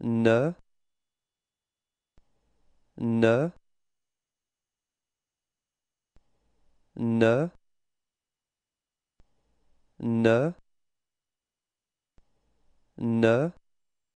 ne ne ne ne ne